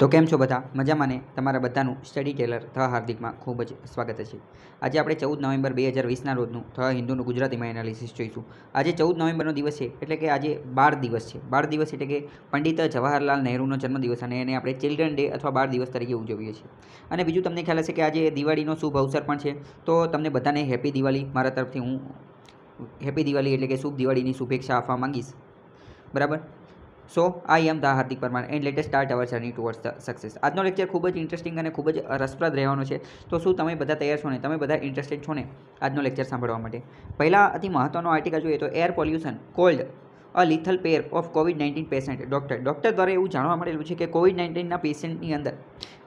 તો કેમ છો બધા મજામાં ને તમારા બધાનું સ્ટડી ટેલર થ હાર્દિકમાં ખૂબ જ સ્વાગત છે આજે આપણે ચૌદ નવેમ્બર બે હજાર વીસના રોજનું થ હિન્દુનું ગુજરાતીમાં એનાલિસિસ જોઈશું આજે ચૌદ નવેમ્બરનો દિવસ છે એટલે કે આજે બાળ દિવસ છે બાળ દિવસ એટલે કે પંડિત જવાહરલાલ નહેરુનો જન્મદિવસ અને એને આપણે ચિલ્ડ્રન ડે અથવા બાળ દિવસ તરીકે ઉજવીએ છીએ અને બીજું તમને ખ્યાલ હશે કે આજે દિવાળીનો શુભ અવસર પણ છે તો તમને બધાને હેપી દિવાળી મારા તરફથી હું હેપી દિવાળી એટલે કે શુભ દિવાળીની શુભેચ્છા આપવા માગીશ બરાબર so I am the Hardik Parmar and let's start our journey towards the success આજનો લેક્ચર ખૂબ જ ઇન્ટરેસ્ટિંગ અને ખૂબ જ રસપ્રદ રહેવાનો છે તો શું તમે બધા તૈયાર છો ને તમે બધા ઇન્ટરેસ્ટેડ છો ને આજનો લેક્ચર સાંભળવા માટે પહેલાં અતિ મહત્ત્વનો આર્ટિકલ જોઈએ તો air pollution called a lethal pair of COVID nineteen patient doctor doctor દ્વારા એવું જાણવા મળેલું છે કે કોવિડ નાઇન્ટીનના પેશન્ટની અંદર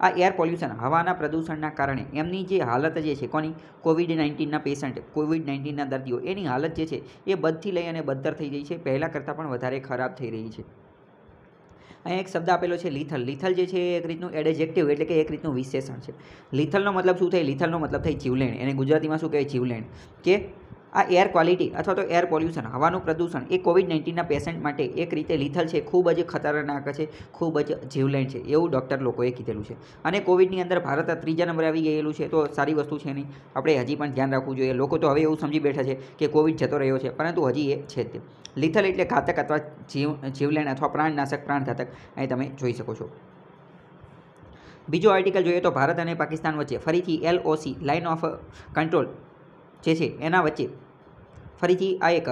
આ એર પોલ્યુશન હવાના પ્રદૂષણના કારણે એમની જે હાલત જે છે કોની કોવિડ નાઇન્ટીનના પેશન્ટ કોવિડ નાઇન્ટીનના દર્દીઓ એની હાલત જે છે એ બધથી લઈ અને બદતર થઈ ગઈ છે પહેલાં કરતાં પણ વધારે ખરાબ થઈ રહી છે અહીંયા એક શબ્દ આપેલો છે લિથલ લિથલ જે છે એક રીતનું એડેજેક્ટિવ એટલે કે એક રીતનું વિશેષણ છે લિથલનો મતલબ શું થાય લિથલનો મતલબ થાય જીવલેણ એને ગુજરાતીમાં શું કહેવાય જીવલેણ કે આ એર ક્વોલિટી અથવા તો એર પોલ્યુશન હવાનું પ્રદૂષણ એ કોવિડ નાઇન્ટીનના પેશન્ટ માટે એક રીતે લીથલ છે ખૂબ જ ખતરનાક છે ખૂબ જ જીવલેણ છે એવું ડૉક્ટર લોકોએ કીધેલું છે અને કોવિડની અંદર ભારત ત્રીજા નંબરે આવી ગયેલું છે તો સારી વસ્તુ છે નહીં આપણે હજી પણ ધ્યાન રાખવું જોઈએ લોકો તો હવે એવું સમજી બેઠા છે કે કોવિડ જતો રહ્યો છે પરંતુ હજી એ છે તે લીથલ એટલે ઘાતક અથવા જીવ જીવલેણ અથવા પ્રાણનાશક પ્રાણઘાતક અહીં તમે જોઈ શકો છો બીજો આર્ટિકલ જોઈએ તો ભારત અને પાકિસ્તાન વચ્ચે ફરીથી એલઓસી લાઇન ઓફ કંટ્રોલ જે છે એના વચ્ચે ફરીથી આ એક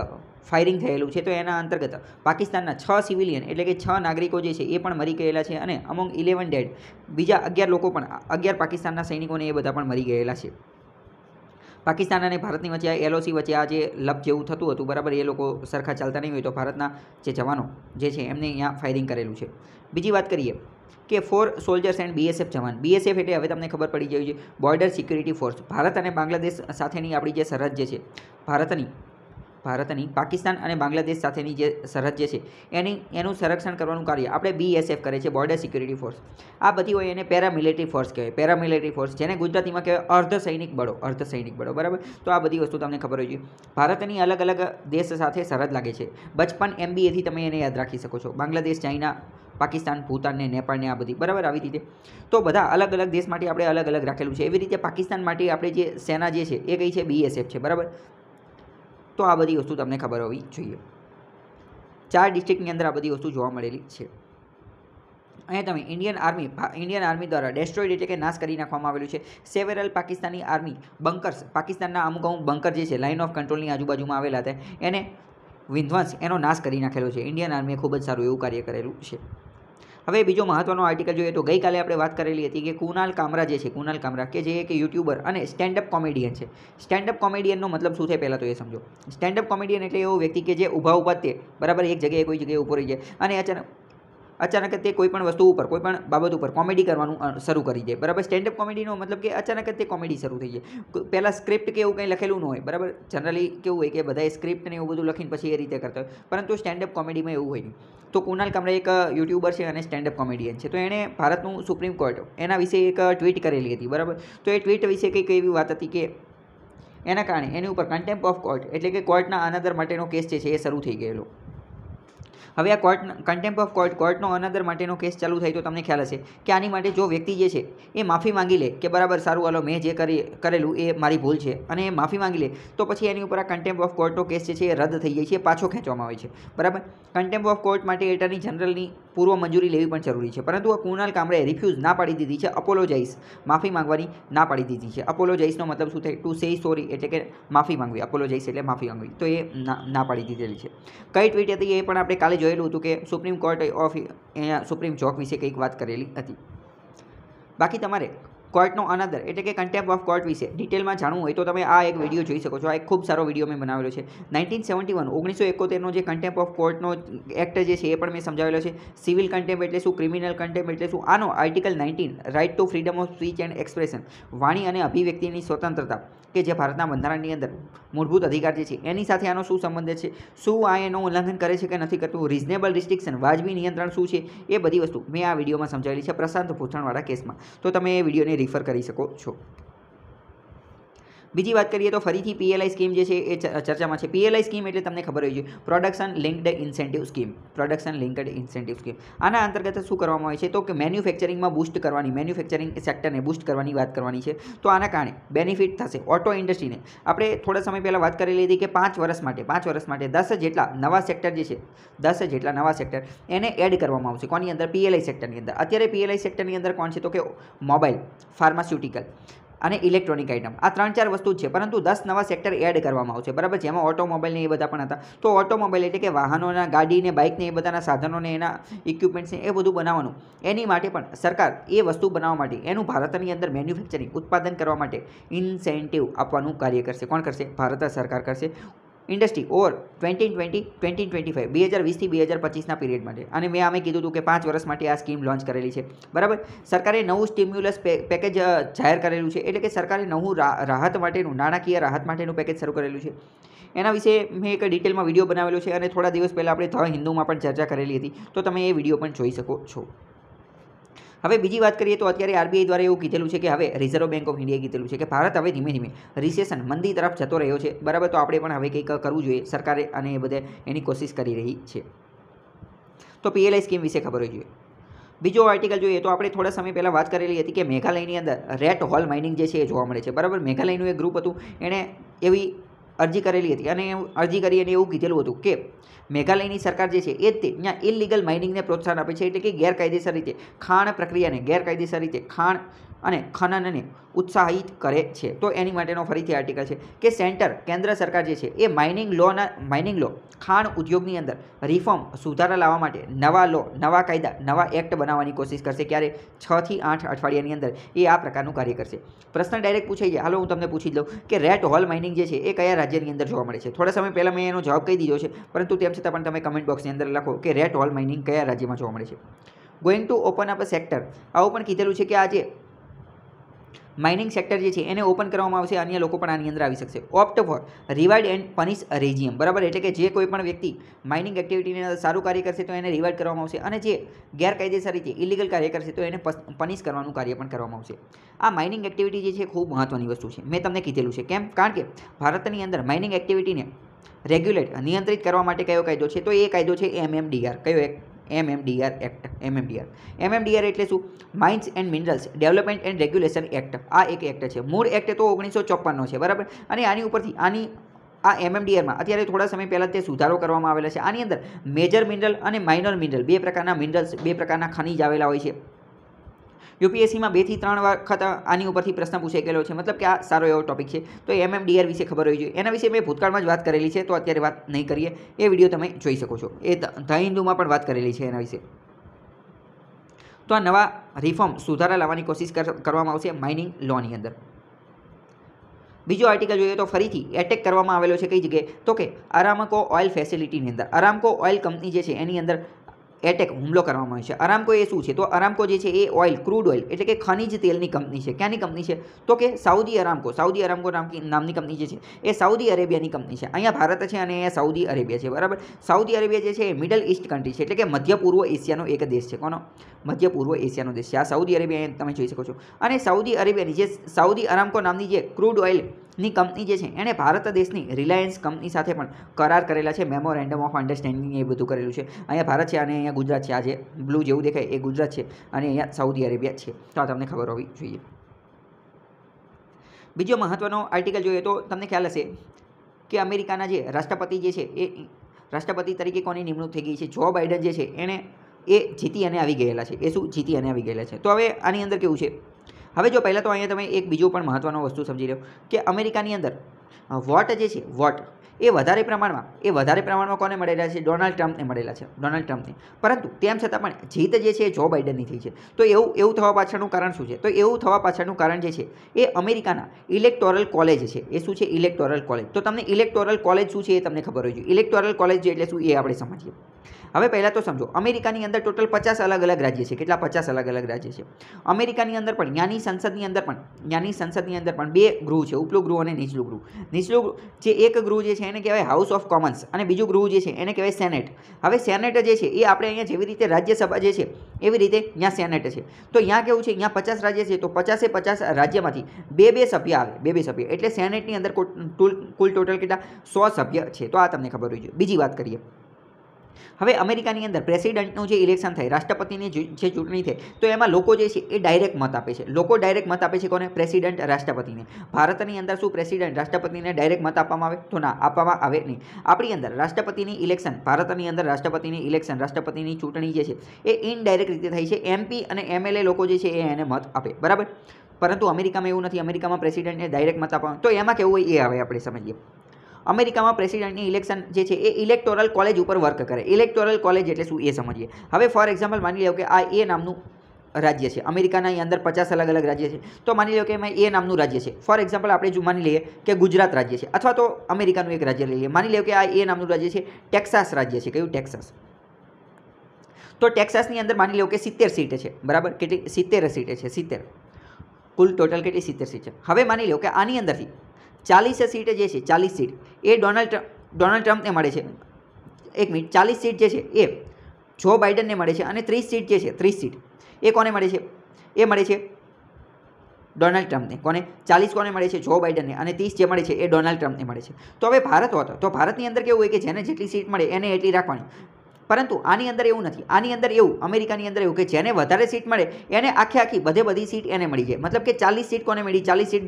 ફાયરિંગ થયેલું છે તો એના અંતર્ગત પાકિસ્તાનના છ સિવિલિયન એટલે કે છ નાગરિકો જે છે એ પણ મરી ગયેલા છે અને અમોંગ ઇલેવન ડેડ બીજા અગિયાર લોકો પણ અગિયાર પાકિસ્તાનના સૈનિકોને એ બધા પણ મરી ગયેલા છે પાકિસ્તાન અને ભારતની વચ્ચે આ એલઓસી વચ્ચે આ જે લપ જેવું થતું હતું બરાબર એ લોકો સરખા ચાલતા નહીં હોય તો ભારતના જે જવાનો જે છે એમને અહીંયા ફાયરિંગ કરેલું છે બીજી વાત કરીએ કે ફોર સોલ્જર્સ એન્ડ બીએસએફ જવાન બીએસએફ એટલે હવે તમને ખબર પડી ગયું છે બોર્ડર સિક્યુરિટી ફોર્સ ભારત અને બાંગ્લાદેશ સાથેની આપણી જે સરહદ જે છે ભારતની ભારતની પાકિસ્તાન અને બાંગ્લાદેશ સાથેની જે સરહદ જે છે એની એનું સંરક્ષણ કરવાનું કાર્ય આપણે બીએસએફ કરે છે બોર્ડર સિક્યુરિટી ફોર્સ આ બધી હોય એને પેરામિલિટરી ફોર્સ કહેવાય પેરામિલિટરી ફોર્સ જેને ગુજરાતીમાં કહેવાય અર્ધ સૈનિક બળો અર્ધ સૈનિક બળો બરાબર તો આ બધી વસ્તુ તમને ખબર હોય જોઈએ ભારતની અલગ અલગ દેશ સાથે સરહદ લાગે છે બચપન એમબીએથી તમે એને યાદ રાખી શકો છો બાંગ્લાદેશ ચાઇના પાકિસ્તાન ભૂતાન ને નેપાળને આ બધી બરાબર આવી રીતે તો બધા અલગ અલગ દેશ માટે આપણે અલગ અલગ રાખેલું છે એવી રીતે પાકિસ્તાન માટે આપણે જે સેના જે છે એ કઈ છે બીએસએફ છે બરાબર તો આ બધી વસ્તુ તમને ખબર હોવી જોઈએ ચાર ડિસ્ટ્રિક્ટની અંદર આ બધી વસ્તુ જોવા મળેલી છે અહીંયા તમે ઇન્ડિયન આર્મી ઇન્ડિયન આર્મી દ્વારા ડેસ્ટ્રોઈડ એટલે કે નાશ કરી નાખવામાં આવેલું છે સેવેરલ પાકિસ્તાની આર્મી બંકર્સ પાકિસ્તાનના અમુક અમુક બંકર જે છે લાઇન ઓફ કંટ્રોલની આજુબાજુમાં આવેલા હતા એને વિધ્વંસ એનો નાશ કરી નાખેલો છે ઇન્ડિયન આર્મીએ ખૂબ જ સારું એવું કાર્ય કરેલું છે હવે બીજો મહત્વનો આર્ટિકલ જોઈએ તો ગઈકાલે આપણે વાત કરેલી હતી કે કુનાલ કામરા જે છે કુનાલ કામરા કે જે એક યુટ્યુબર અને સ્ટેન્ડઅપ કોમેડિયન છે સ્ટેન્ડઅપ કોમેડિયનનો મતલબ શું છે પહેલાં તો એ સમજો સ્ટેન્ડઅપ કોમેડિયન એટલે એવો વ્યક્તિ કે જે ઊભા ઉભા તે બરાબર એક જગ્યાએ કોઈ જગ્યાએ ઉપર રહી જાય અને અચાનક અચાનક તે કોઈપણ વસ્તુ ઉપર કોઈ પણ બાબત ઉપર કોમેડી કરવાનું શરૂ કરી દે બરાબર સ્ટેન્ડઅપ કોમેડીનો મતલબ કે અચાનક તે કોમેડી શરૂ થઈ જાય પહેલાં સ્ક્રિપ્ટ કે એવું કંઈ લખેલું ન હોય બરાબર જનરલી કેવું હોય કે બધાએ સ્ક્રિપ્ટ ને એવું બધું લખીને પછી એ રીતે કરતા હોય પરંતુ સ્ટેન્ડઅપ કોમેડીમાં એવું હોય નહીં તો કુનાલ કામરા એક યુટ્યુબર છે અને સ્ટેન્ડઅપ કોમેડિયન છે તો એણે ભારતનું સુપ્રીમ કોર્ટ એના વિશે એક ટ્વીટ કરેલી હતી બરાબર તો એ ટ્વીટ વિશે કંઈક એવી વાત હતી કે એના કારણે એની ઉપર કન્ટેમ્પ ઓફ કોર્ટ એટલે કે કોર્ટના અનાદર માટેનો કેસ છે એ શરૂ થઈ ગયેલો હવે આ કોર્ટ કન્ટેમ્પ ઓફ કોર્ટ કોર્ટનો અનાદર માટેનો કેસ ચાલુ થાય તો તમને ખ્યાલ હશે કે આની માટે જો વ્યક્તિ જે છે એ માફી માંગી લે કે બરાબર સારું હાલો મેં જે કરી કરેલું એ મારી ભૂલ છે અને એ માફી માંગી લે તો પછી એની ઉપર આ કન્ટેમ્પ ઓફ કોર્ટનો કેસ છે એ રદ થઈ જાય છે પાછો ખેંચવામાં આવે છે બરાબર કન્ટેમ્પ ઓફ કોર્ટ માટે એટર્ની જનરલની પૂર્વ મંજૂરી લેવી પણ જરૂરી છે પરંતુ આ કુણાલ કામરે રિફ્યુઝ ના પાડી દીધી છે અપોલોજાઇઝ માફી માંગવાની ના પાડી દીધી છે અપોલોજાઇઝનો મતલબ શું થાય ટુ સે સોરી એટલે કે માફી માંગવી અપોલોજાઇઝ એટલે માફી માંગવી તો એ ના પાડી દીધેલી છે કઈ ટ્વીટ હતી એ પણ આપણે કાલ કાલે જોયેલું હતું કે સુપ્રીમ કોર્ટ ઓફ અહીંયા સુપ્રીમ જોક વિશે કંઈક વાત કરેલી હતી બાકી તમારે કોર્ટનો અનાદર એટલે કે કન્ટેમ્પ ઓફ કોર્ટ વિશે ડિટેલમાં જાણવું હોય તો તમે આ એક વિડીયો જોઈ શકો છો આ એક ખૂબ સારો વિડીયો મેં બનાવેલો છે નાઇન્ટીન સેવન્ટી વન ઓગણીસો એકોતેરનો જે કન્ટેમ્પ ઓફ કોર્ટનો એક્ટ જે છે એ પણ મેં સમજાવેલો છે સિવિલ કન્ટેમ્પ એટલે શું ક્રિમિનલ કન્ટેમ્પ એટલે શું આનો article nineteen right to freedom of speech and expression વાણી અને અભિવ્યક્તિની સ્વતંત્રતા કે જે ભારતના બંધારણની અંદર મૂળભૂત અધિકાર જે છે એની સાથે આનો શું સંબંધ છે શું આ એનું ઉલ્લંઘન કરે છે કે નથી કરતું રિઝનેબલ રિસ્ટ્રિક્શન વાજબી નિયંત્રણ શું છે એ બધી વસ્તુ મેં આ વિડીયોમાં સમજાવેલી છે પ્રશાંત ભૂષણવાળા કેસમાં તો તમે એ વિડીયોને રિફર કરી શકો છો બીજી વાત કરીએ તો ફરીથી પીએલઆઈ સ્કીમ જે છે એ ચર્ચામાં છે પીએલઆઈ સ્કીમ એટલે તમને ખબર હોય છે production linked incentive scheme production linked incentive scheme આના અંતર્ગત શું કરવામાં આવે છે તો કે મેન્યુફેક્ચરિંગમાં બુસ્ટ કરવાની મેન્યુફેક્ચરિંગ સેક્ટરને બૂસ્ટ કરવાની વાત કરવાની છે તો આના કારણે બેનિફિટ થશે ઓટો ઇન્ડસ્ટ્રીને આપણે થોડા સમય પહેલાં વાત કરી લીધી કે પાંચ વર્ષ માટે પાંચ વર્ષ માટે દસ જેટલા નવા સેક્ટર જે છે દસ જેટલા નવા સેક્ટર એને એડ કરવામાં આવશે કોની અંદર પીએલઆઈ સેક્ટરની અંદર અત્યારે પીએલઆઈ સેક્ટરની અંદર કોણ છે તો કે મોબાઈલ ફાર્માસ્યુટિકલ અને ઇલેક્ટ્રોનિક આઇટમ આ ત્રણ ચાર વસ્તુ છે પરંતુ દસ નવા સેક્ટર એડ કરવામાં આવશે બરાબર જેમાં ઓટોમોબાઈલ ને એ બધા પણ હતા તો ઓટોમોબાઈલ એટલે કે વાહનોના ગાડીને બાઇકને એ બધાના સાધનોને એના ઇક્વિપમેન્ટ્સને એ બધું બનાવવાનું એની માટે પણ સરકાર એ વસ્તુ બનાવવા માટે એનું ભારતની અંદર મેન્યુફેક્ચરિંગ ઉત્પાદન કરવા માટે ઇન્સેન્ટિવ આપવાનું કાર્ય કરશે કોણ કરશે ભારત સરકાર કરશે industry over twenty twenty twenty twenty five બે હજાર વીસથી બે હજાર પચીસના પીરિયડ માટે અને મેં અમે કીધું હતું કે પાંચ વર્ષ માટે આ સ્કીમ લોન્ચ કરેલી છે બરાબર સરકારે નવું સ્ટિમ્યુલસ પેકેજ જાહેર કરેલું છે એટલે કે સરકારે નવું રાહત માટેનું નાણાકીય રાહત માટેનું પેકેજ શરૂ કરેલું છે એના વિશે મેં એક ડિટેલમાં વિડીયો બનાવેલો છે અને થોડા દિવસ પહેલાં આપણે ધ હિન્દુમાં પણ ચર્ચા કરેલી હતી તો તમે એ વિડીયો પણ જોઈ શકો છો હવે બીજી વાત કરીએ તો અત્યારે આરબીઆઈ દ્વારા એવું કીધેલું છે કે હવે રિઝર્વ બેન્ક ઓફ ઇન્ડિયાએ કીધેલું છે કે ભારત હવે ધીમે ધીમે રિસેશન મંદી તરફ જતો રહ્યો છે બરાબર તો આપણે પણ હવે કંઈક કરવું જોઈએ સરકારે અને એ બધે એની કોશિશ કરી રહી છે તો પીએલઆઈ સ્કીમ વિશે ખબર હોવી જોઈએ બીજો આર્ટિકલ જોઈએ તો આપણે થોડા સમય પહેલાં વાત કરેલી હતી કે મેઘાલયની અંદર રેટ હોલ માઇનિંગ જે છે એ જોવા મળે છે બરાબર મેઘાલયનું એક ગ્રુપ હતું એણે એવી અરજી કરેલી હતી અને અરજી કરી અને એવું કીધેલું હતું કે મેઘાલયની સરકાર જે છે એ જ તે ત્યાં ઇલીગલ માઇનિંગને પ્રોત્સાહન આપે છે એટલે કે ગેરકાયદેસર રીતે ખાણ પ્રક્રિયાને ગેરકાયદેસર રીતે ખાણ અને ખનનને ઉત્સાહિત કરે છે તો એની માટેનો ફરીથી આર્ટિકલ છે કે સેન્ટર કેન્દ્ર સરકાર જે છે એ માઇનિંગ લોના માઇનિંગ લો ખાણ ઉદ્યોગની અંદર રિફોર્મ સુધારા લાવવા માટે નવા લો નવા કાયદા નવા એક્ટ બનાવવાની કોશિશ કરશે ક્યારે છથી આઠ અઠવાડિયાની અંદર એ આ પ્રકારનું કાર્ય કરશે પ્રશ્ન ડાયરેક્ટ પૂછાઈ જાય હાલો હું તમને પૂછી લઉં કે રેટ હોલ માઇનિંગ જે છે એ કયા રાજ્યની અંદર જોવા મળે છે થોડા સમય પહેલાં મેં એનો જવાબ કહી દીધો છે પરંતુ તેમ છતાં પણ તમે કમેન્ટ બોક્સની અંદર લખો કે રેટ હોલ માઇનિંગ કયા રાજ્યમાં જોવા મળે છે going to open up sector આવું પણ કીધેલું છે કે આજે માઇનિંગ સેક્ટર જે છે એને ઓપન કરવામાં આવશે અન્ય લોકો પણ આની અંદર આવી શકશે opt for reward and punish regime બરાબર એટલે કે જે કોઈ પણ વ્યક્તિ માઇનિંગ એક્ટિવિટીની અંદર સારું કાર્ય કરશે તો એને રિવાર્ડ કરવામાં આવશે અને જે ગેરકાયદેસર રીતે ઇલીગલ કાર્ય કરશે તો એને પનિશ કરવાનું કાર્ય પણ કરવામાં આવશે આ માઇનિંગ એક્ટિવિટી જે છે ખૂબ મહત્ત્વની વસ્તુ છે મેં તમને કીધેલું છે કેમ કારણ કે ભારતની અંદર માઇનિંગ એક્ટિવિટીને રેગ્યુલેટ નિયંત્રિત કરવા માટે કયો કાયદો છે તો એ કાયદો છે એમએમડીઆર કયો એક ડીઆર એક્ટ એમએમડીઆર એમએમડીઆર એટલે શું mines and minerals development and regulation act આ એક એક્ટ છે મૂળ એક્ટ તો ઓગણીસો ચોપ્પનનો છે બરાબર અને આની ઉપરથી આની આ એમએમડીઆરમાં અત્યારે થોડા સમય પહેલાં તે સુધારો કરવામાં આવેલા છે આની અંદર મેજર મિનરલ અને માઇનર મિનરલ બે પ્રકારના મિનરલ્સ બે પ્રકારના ખનીજ આવેલા હોય છે યુપીએસસીમાં બેથી ત્રણ વખત આની ઉપરથી પ્રશ્ન પૂછાઈ ગયેલો છે મતલબ કે આ સારો એવો ટોપિક છે તો એમ એમ ડીઆર વિશે ખબર હોવી જોઈએ એના વિશે મેં ભૂતકાળમાં જ વાત કરેલી છે તો અત્યારે વાત નહીં કરીએ એ વિડીયો તમે જોઈ શકો છો એ ધ હિન્દુમાં પણ વાત કરેલી છે એના વિશે તો આ નવા રિફોર્મ સુધારા લાવવાની કોશિશ કરવામાં આવશે માઇનિંગ લોની અંદર બીજો આર્ટિકલ જોઈએ તો ફરીથી એટેક કરવામાં આવેલો છે કઈ જગ્યાએ તો કે આરામકો ઓઇલ ફેસિલિટીની અંદર આરામકો ઓઇલ કંપની જે છે એની અંદર એટેક હુમલો કરવામાં આવ્યો છે અરામકો એ શું છે તો અરામકો જે છે એ ઓઇલ ક્રૂડ ઓઇલ એટલે કે ખનિજ તેલની કંપની છે ક્યાંની કંપની છે તો કે સાઉદી અરામકો સાઉદી અરામકો નામની કંપની જે છે એ સાઉદી અરેબિયાની કંપની છે અહીંયા ભારત છે અને અહીંયા સાઉદી અરેબિયા છે બરાબર સાઉદી અરેબિયા જે છે એ મિડલ ઈસ્ટ કન્ટ્રી છે એટલે કે મધ્ય પૂર્વ એશિયાનો એક દેશ છે કોનો મધ્ય પૂર્વ એશિયાનો દેશ છે આ સાઉદી અરેબિયા તમે જોઈ શકો છો અને સાઉદી અરેબિયાની જે સાઉદી અરામકો નામની જે ક્રૂડ ઓઇલ ની કંપની જે છે એણે ભારત દેશની રિલાયન્સ કંપની સાથે પણ કરાર કરેલા છે મેમોરેન્ડમ ઓફ અન્ડરસ્ટેન્ડિંગ એ બધું કરેલું છે અહીંયા ભારત છે અને અહીંયા ગુજરાત છે આજે જે બ્લુ જેવું દેખાય એ ગુજરાત છે અને અહીંયા સાઉદી અરેબિયા છે તો આ તમને ખબર હોવી જોઈએ બીજો મહત્ત્વનો આર્ટિકલ જોઈએ તો તમને ખ્યાલ હશે કે અમેરિકાના જે રાષ્ટ્રપતિ જે છે એ રાષ્ટ્રપતિ તરીકે કોની નિમણૂક થઈ ગઈ છે જો બાઇડન જે છે એણે એ જીતી અને આવી ગયેલા છે એ શું જીતી અને આવી ગયેલા છે તો હવે આની અંદર કેવું છે હવે જો પહેલાં તો અહીંયા તમે એક બીજું પણ મહત્વનો વસ્તુ સમજી લો કે અમેરિકાની અંદર વોટ જે છે વોટ એ વધારે પ્રમાણમાં એ વધારે પ્રમાણમાં કોને મળેલા છે ડોનાલ્ડ ટ્રમ્પને મળેલા છે ડોનાલ્ડ ટ્રમ્પને પરંતુ તેમ છતાં પણ જીત જે છે એ જો બાઇડનની થઈ છે તો એવું એવું થવા પાછળનું કારણ શું છે તો એવું થવા પાછળનું કારણ જે છે એ અમેરિકાના ઇલેક્ટોરલ કોલેજ છે એ શું છે ઇલેક્ટોરલ કોલેજ તો તમને ઇલેક્ટોરલ કોલેજ શું છે એ તમને ખબર હોય છે ઇલેક્ટોરલ કોલેજ એટલે શું એ આપણે સમજીએ હવે પહેલાં તો સમજો અમેરિકાની અંદર ટોટલ પચાસ અલગ અલગ રાજ્ય છે કેટલા પચાસ અલગ અલગ રાજ્ય છે અમેરિકાની અંદર પણ યાની સંસદની અંદર પણ યાની સંસદની અંદર પણ બે ગૃહ છે ઉપલું ગૃહ અને નીચલું ગૃહ નીચલું જે એક ગૃહ જે છે એને કહેવાય હાઉસ ઓફ કોમન્સ અને બીજું ગૃહ જે છે એને કહેવાય સેનેટ હવે સેનેટ જે છે એ આપણે અહીંયા જેવી રીતે રાજ્યસભા જે છે એવી રીતે ત્યાં સેનેટ છે તો ત્યાં કેવું છે ત્યાં પચાસ રાજ્ય છે તો પચાસે પચાસ રાજ્યમાંથી બે બે સભ્ય આવે બે બે સભ્ય એટલે સેનેટની અંદર કુલ ટોટલ કેટલા સો સભ્ય છે તો આ તમને ખબર હોય છે બીજી વાત કરીએ હવે અમેરિકાની અંદર પ્રેસિડેન્ટનું જે ઇલેક્શન થાય રાષ્ટ્રપતિની જે ચૂંટણી થાય તો એમાં લોકો જે છે એ ડાયરેક્ટ મત આપે છે લોકો ડાયરેક્ટ મત આપે છે કોને પ્રેસિડેન્ટ રાષ્ટ્રપતિને ભારતની અંદર શું પ્રેસિડેન્ટ રાષ્ટ્રપતિને ડાયરેક્ટ મત આપવામાં આવે તો ના આપવામાં આવે નહીં આપણી અંદર રાષ્ટ્રપતિની ઇલેક્શન ભારતની અંદર રાષ્ટ્રપતિની ઇલેક્શન રાષ્ટ્રપતિની ચૂંટણી જે છે એ ઇનડાયરેક્ટ રીતે થાય છે એમપી અને એમએલએ લોકો જે છે એ એને મત આપે બરાબર પરંતુ અમેરિકામાં એવું નથી અમેરિકામાં પ્રેસિડેન્ટને ડાયરેક્ટ મત આપવાનો તો એમાં કેવું હોય એ આવે આપણે સમજીએ અમેરિકામાં પ્રેસિડેન્ટની ઇલેક્શન જે છે એ ઇલેક્ટોરલ કોલેજ ઉપર વર્ક કરે ઇલેક્ટોરલ કોલેજ એટલે શું એ સમજીએ હવે ફોર એક્ઝામ્પલ માની લો કે આ એ નામનું રાજ્ય છે અમેરિકાના અંદર પચાસ અલગ અલગ રાજ્ય છે તો માની લો કે એમાં એ નામનું રાજ્ય છે ફોર એક્ઝામ્પલ આપણે જો માની લઈએ કે ગુજરાત રાજ્ય છે અથવા તો અમેરિકાનું એક રાજ્ય લઈ લઈએ માની લો કે આ એ નામનું રાજ્ય છે ટેક્સાસ રાજ્ય છે કયું ટેક્સાસ તો ટેક્સાસની અંદર માની લો કે સિત્તેર સીટ છે બરાબર કેટલી સિત્તેર સીટ છે સિત્તેર કુલ ટોટલ કેટલી સિત્તેર સીટ છે હવે માની લો કે આની અંદરથી ચાલીસે સીટ જે છે ચાલીસ સીટ એ ડોનાલ્ડ ડોનાલ્ડ ટ્રમ્પને મળે છે એક મિનિટ ચાલીસ સીટ જે છે એ જો બાઇડનને મળે છે અને ત્રીસ સીટ જે છે ત્રીસ સીટ એ કોને મળે છે એ મળે છે ડોનાલ્ડ ટ્રમ્પને કોને ચાલીસ કોને મળે છે જો બાઇડનને અને ત્રીસ જે મળે છે એ ડોનાલ્ડ ટ્રમ્પને મળે છે તો હવે ભારત હોતો તો ભારતની અંદર કેવું હોય કે જેને જેટલી સીટ મળે એને એટલી રાખવાની પરંતુ આની અંદર એવું નથી આની અંદર એવું અમેરિકાની અંદર એવું કે જેને વધારે સીટ મળે એને આખે આખી બધે બધી સીટ એને મળી જાય મતલબ કે ચાલીસ સીટ કોને મળી ચાલીસ સીટ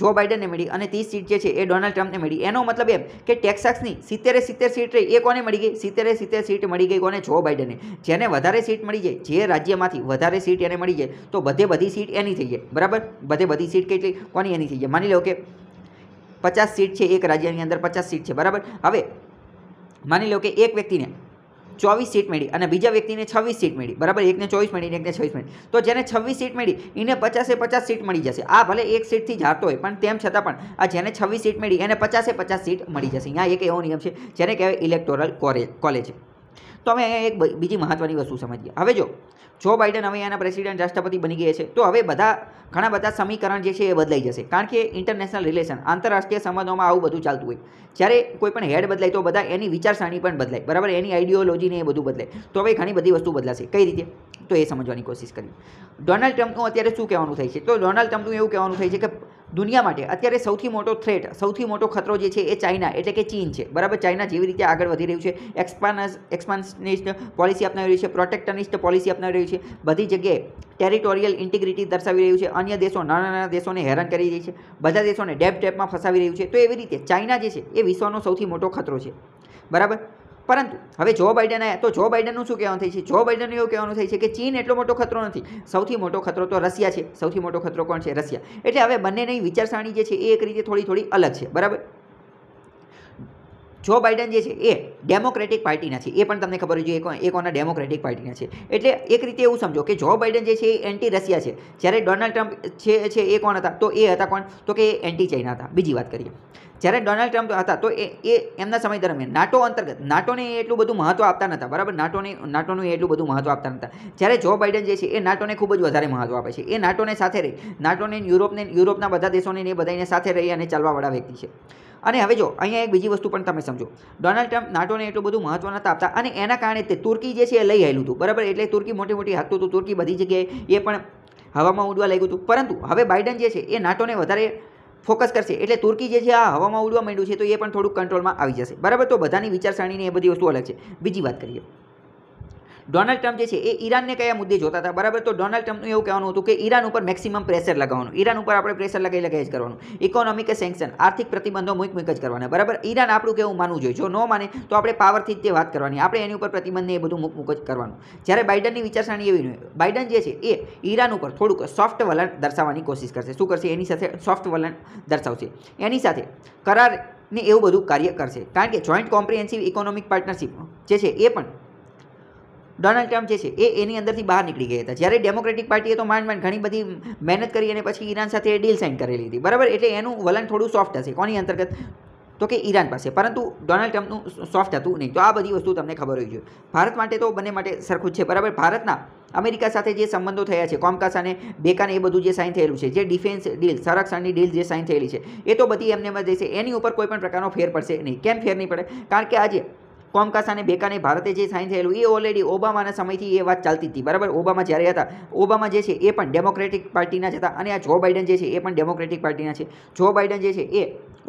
જો બાઇડનને મળી અને ત્રીસ સીટ જે છે એ ડોનાલ્ડ ટ્રમ્પને મળી એનો મતલબ એમ કે ટેક્સાસની સિત્તેરે સિત્તેર સીટ રહી એ કોને મળી ગઈ સિત્તેરે સિત્તેર સીટ મળી ગઈ કોને જો બાઇડનને જેને વધારે સીટ મળી જાય જે રાજ્યમાંથી વધારે સીટ એને મળી જાય તો બધે બધી સીટ એની થઈ જાય બરાબર બધે બધી સીટ કેટલી કોની એની થઈ જાય માની લો કે પચાસ સીટ છે એક રાજ્યની અંદર પચાસ સીટ છે બરાબર હવે માની લો કે એક વ્યક્તિને ચોવીસ સીટ મળી અને બીજા વ્યક્તિને છવ્વીસ સીટ મળી બરાબર એકને ચોવીસ મળી એકને છવ્વીસ મળી તો જેને છવ્વીસ સીટ મળી એને પચાસે પચાસ સીટ મળી જશે આ ભલે એક સીટથી જાતો હોય પણ તેમ છતાં પણ આ જેને છવ્વીસ સીટ મળી એને પચાસે પચાસ સીટ મળી જશે અહીંયા એક એવો નિયમ છે જેને કહેવાય ઇલેક્ટોરલ કોલેજ તો અમે અહીંયા એક બીજી મહત્ત્વની વસ્તુ સમજીએ હવે જો જો બાઇડન હવે એના પ્રેસિડેન્ટ રાષ્ટ્રપતિ બની ગયા છે તો હવે બધા ઘણા બધા સમીકરણ જે છે એ બદલાઈ જશે કારણ કે ઇન્ટરનેશનલ રિલેશન આંતરરાષ્ટ્રીય સંબંધોમાં આવું બધું ચાલતું હોય જ્યારે કોઈ પણ હેડ બદલાય તો બધા એની વિચારસરણી પણ બદલાય બરાબર એની આઈડિયોલોજીને એ બધું બદલાય તો હવે ઘણી બધી વસ્તુ બદલાશે કઈ રીતે તો એ સમજવાની કોશિશ કરી ડોનાલ્ડ ટ્રમ્પનું અત્યારે શું કહેવાનું થાય છે તો ડોનાલ્ડ ટ્રમ્પનું એવું કહેવાનું થાય છે કે દુનિયા માટે અત્યારે સૌથી મોટો થ્રેટ સૌથી મોટો ખતરો જે છે એ ચાઇના એટલે કે ચીન છે બરાબર ચાઇના જેવી રીતે આગળ વધી રહ્યું છે એક્સપાનસ એક્સપાન્શનિસ્ટ પોલિસી અપનાવી રહ્યું છે પ્રોટેક્ટનિસ્ટ પોલિસી અપનાવી રહ્યું છે બધી જગ્યાએ ટેરિટોરિયલ ઇન્ટિગ્રિટી દર્શાવી રહ્યું છે અન્ય દેશો નાના નાના દેશોને હેરાન કરી રહી છે બધા દેશોને ડેપ ડેપમાં ફસાવી રહ્યું છે તો એવી રીતે ચાઇના જે છે એ વિશ્વનો સૌથી મોટો ખતરો છે બરાબર પરંતુ હવે જો બાઇડન આવ્યા તો જો બાઇડનનું શું કહેવાનું થાય છે જો બાઇડનનું એવું કહેવાનું થાય છે કે ચીન એટલો મોટો ખતરો નથી સૌથી મોટો ખતરો તો રશિયા છે સૌથી મોટો ખતરો કોણ છે રશિયા એટલે હવે બંનેની વિચારસરણી જે છે એ એક રીતે થોડી થોડી અલગ છે બરાબર જો બાઇડન જે છે એ ડેમોક્રેટિક પાર્ટીના છે એ પણ તમને ખબર હોય જોઈએ એ કોના ડેમોક્રેટિક પાર્ટીના છે એટલે એક રીતે એવું સમજો કે જો બાઇડન જે છે એ એન્ટી રશિયા છે જ્યારે ડોનાલ્ડ ટ્રમ્પ છે એ કોણ હતા તો એ હતા કોણ તો કે એ એન્ટી ચાઇના હતા બીજી વાત કરીએ જ્યારે ડોનાલ્ડ ટ્રમ્પ હતા તો એ એમના સમય દરમિયાન નાટો અંતર્ગત નાટોને એટલું બધું મહત્ત્વ આપતા નહોતા બરાબર નાટોને નાટોનું એટલું બધું મહત્ત્વ આપતા નહોતા જ્યારે જો બાઇડન જે છે એ નાટોને ખૂબ જ વધારે મહત્ત્વ આપે છે એ નાટોને સાથે રહી નાટોને યુરોપને યુરોપના બધા દેશોને એ બધાને સાથે રહી અને ચાલવાવાળા વ્યક્તિ છે અને હવે જો અહીંયા એક બીજી વસ્તુ પણ તમે સમજો ડોનાલ્ડ ટ્રમ્પ નાટોને એટલું બધું મહત્ત્વ નહોતા આપતા અને એના કારણે તે તુર્કી જે છે એ લઈ આવેલું હતું બરાબર એટલે તુર્કી મોટી મોટી હાકતું હતું તુર્કી બધી જગ્યાએ એ પણ હવામાં ઉડવા લાગ્યું હતું પરંતુ હવે બાઇડન જે છે એ નાટોને વધારે ફોકસ કરશે એટલે તુર્કી જે છે આ હવામાં ઉડવા માંડ્યું છે તો એ પણ થોડુંક કંટ્રોલમાં આવી જશે બરાબર તો બધાની વિચારસરણીને એ બધી વસ્તુ અલગ છે બીજી વાત કરીએ ડોનાલ્ડ ટ્રમ્પ જે છે એ ઈરાનને કયા મુદ્દે જોતા હતા બરાબર તો ડોનાલ્ડ ટ્રમ્પનું એવું કહેવાનું હતું કે ઈરાન ઉપર મેક્સિમમ પ્રેશર લગાવવાનું ઈરાન ઉપર આપણે પ્રેશર લગાવી લગાવી જ કરવાનું ઇકોનોમિક સેન્કશન આર્થિક પ્રતિબંધો મુક મુક જ કરવાના બરાબર ઈરાન આપણું કેવું માનવું જોઈએ જો ન માને તો આપણે પાવરથી જ તે વાત કરવાની આપણે એની ઉપર પ્રતિબંધને એ બધું મુક મુક જ કરવાનું જ્યારે બાઇડનની વિચારસરણી એવી નહીં બાઇડન જે છે એ ઈરાન ઉપર થોડુંક સોફ્ટ વલણ દર્શાવવાની કોશિશ કરશે શું કરશે એની સાથે સોફ્ટ વલણ દર્શાવશે એની સાથે કરાર ને એવું બધું કાર્ય કરશે કારણ કે જોઈન્ટ કોમ્પ્રિહેન્સિવ ઇકોનોમિક પાર્ટનરશિપ જે છે એ પણ ડોનાલ્ડ ટ્રમ્પ જે છે એ એની અંદરથી બહાર નીકળી ગયા હતા જ્યારે ડેમોક્રેટિક પાર્ટીએ તો માંડ માંડ ઘણી બધી મહેનત કરી અને પછી ઈરાન સાથે ડીલ સાઇન કરેલી હતી બરાબર એટલે એનું વલણ થોડું સોફ્ટ હશે કોની અંતર્ગત તો કે ઈરાન પાસે પરંતુ ડોનાલ્ડ ટ્રમ્પનું સોફ્ટ હતું નહીં તો આ બધી વસ્તુ તમને ખબર હોય જોઈએ ભારત માટે તો બંને માટે સરખું જ છે બરાબર ભારતના અમેરિકા સાથે જે સંબંધો થયા છે કોમકાસ અને બેકાને એ બધું જે સાઇન થયેલું છે જે ડિફેન્સ ડીલ સંરક્ષણની ડીલ જે સાઇન થયેલી છે એ તો બધી એમને જશે એની ઉપર કોઈ પણ પ્રકારનો ફેર પડશે નહીં કેમ ફેર નહીં પડે કારણ કે આજે કોમકાસ અને બેકાને ભારતે જે સાઈન થયેલું એ ઓલરેડી ઓબામાના સમયથી એ વાત ચાલતી હતી બરાબર ઓબામા જ્યારે હતા ઓબામા જે છે એ પણ ડેમોક્રેટિક પાર્ટીના જ હતા અને આ જો બાઇડન જે છે એ પણ ડેમોક્રેટિક પાર્ટીના છે જો બાઇડન જે છે એ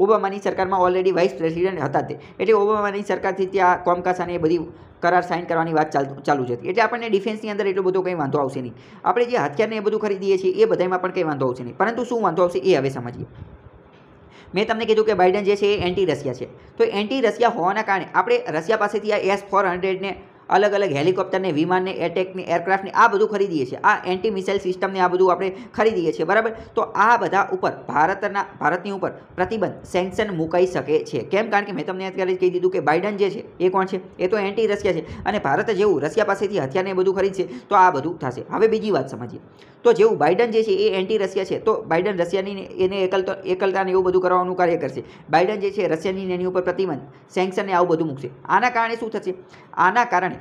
ઓબામાની સરકારમાં ઓલરેડી વાઇસ પ્રેસિડેન્ટ હતા તે એટલે ઓબામાની સરકારથી ત્યાં કોમકાસ અને એ બધી કરાર સાઈન કરવાની વાત ચાલુ ચાલુ છે એટલે આપણને ડિફેન્સની અંદર એટલો બધો કંઈ વાંધો આવશે નહીં આપણે જે હથિયારને એ બધું ખરીદીએ છીએ એ બધામાં પણ કંઈ વાંધો આવશે નહીં પરંતુ શું વાંધો આવશે એ હવે સમજીએ મેં તમને કીધું કે બાઇડન જે છે એ એન્ટી રશિયા છે તો એન્ટી રશિયા હોવાના કારણે આપણે રશિયા પાસેથી આ એસ ફોર હંડ્રેડને અલગ અલગ હેલિકોપ્ટરને વિમાનને એટેકને એરક્રાફ્ટને આ બધું ખરીદીએ છીએ આ એન્ટી મિસાઇલ સિસ્ટમને આ બધું આપણે ખરીદીએ છીએ બરાબર તો આ બધા ઉપર ભારતના ભારતની ઉપર પ્રતિબંધ સેન્કશન મુકાઈ શકે છે કેમ કારણ કે મેં તમને અત્યારે કહી દીધું કે બાઇડન જે છે એ કોણ છે એ તો એન્ટી રશિયા છે અને ભારત જેવું રશિયા પાસેથી હથિયારને બધું ખરીદશે તો આ બધું થશે હવે બીજી વાત સમજીએ તો જેવું બાઇડન જે છે એ એન્ટી રશિયા છે તો બાઇડન રશિયાની એને એકલતા એકલતાને એવું બધું કરવાનું કાર્ય કરશે બાઇડન જે છે રશિયાની એની ઉપર પ્રતિબંધ સેન્કશન આવું બધું મૂકશે આના કારણે શું થશે આના કારણે